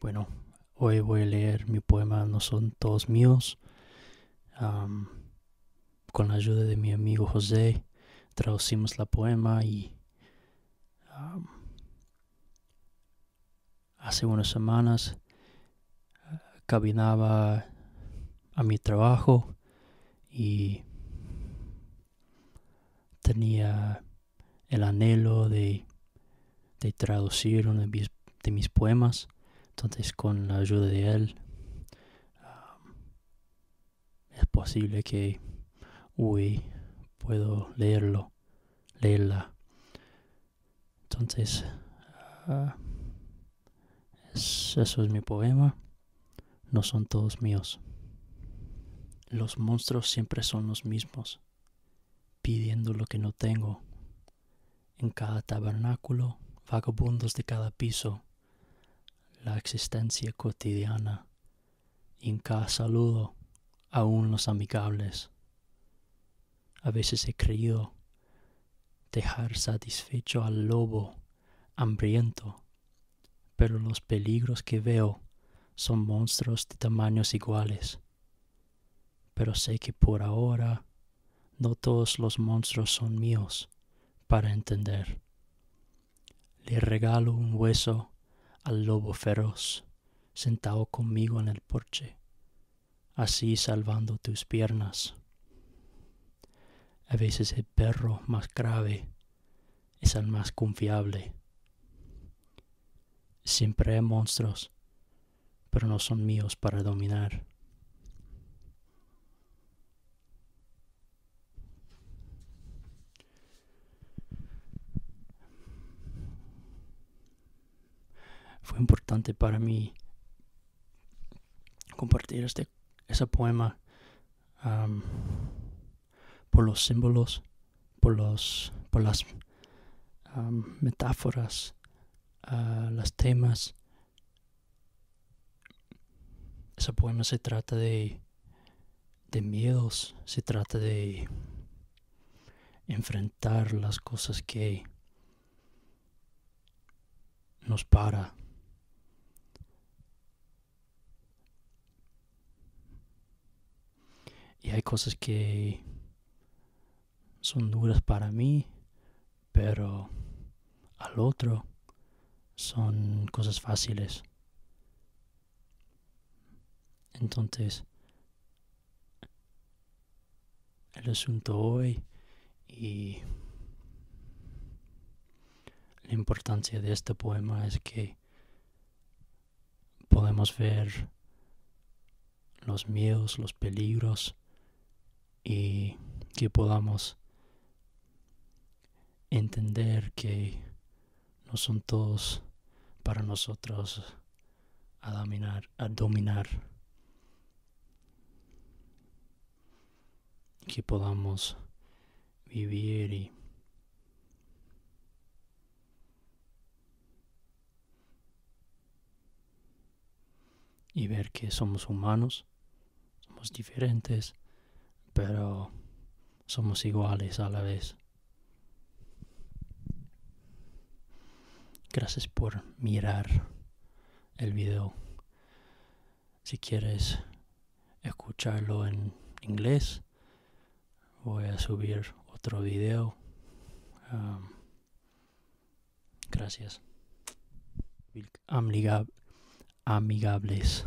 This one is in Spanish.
Bueno, hoy voy a leer mi poema No son todos míos, con la ayuda de mi amigo José. Traducimos la poema y hace unas semanas ah, caminaba a mi trabajo y tenía el anhelo de, traducir uno de mis, poemas. Entonces con la ayuda de él ah, es posible que hoy puedo leerlo, leerla. Entonces ah, eso es mi poema. No son todos míos. Los monstruos siempre son los mismos, pidiendo lo que no tengo en cada tabernáculo, vagabundos de cada piso, la existencia cotidiana, y en cada saludo, aún los amigables. A veces he creído dejar satisfecho al lobo hambriento, pero los peligros que veo son monstruos de tamaños iguales. Pero sé que por ahora no todos los monstruos son míos para entender. Le regalo un hueso al lobo feroz sentado conmigo en el porche, así salvando tus piernas. A veces el perro más grave es el más confiable. Siempre hay monstruos, pero no son míos para dominar. fue importante para mí compartir este ese poema por los símbolos, por por las metáforas, ah, las los temas. Ese poema se trata de, de miedos, se trata de enfrentar las cosas que nos para hay cosas que son duras para mí, pero al otro son cosas fáciles. Entonces, el asunto hoy y la importancia de este poema es que podemos ver los miedos, los peligros, y que podamos entender que no son todos para nosotros a dominar, a dominar. Que podamos vivir y y ver que somos humanos, somos diferentes pero somos iguales a la vez. Gracias por mirar el video. Si quieres escucharlo en inglés, voy a subir otro video. gracias. amigables.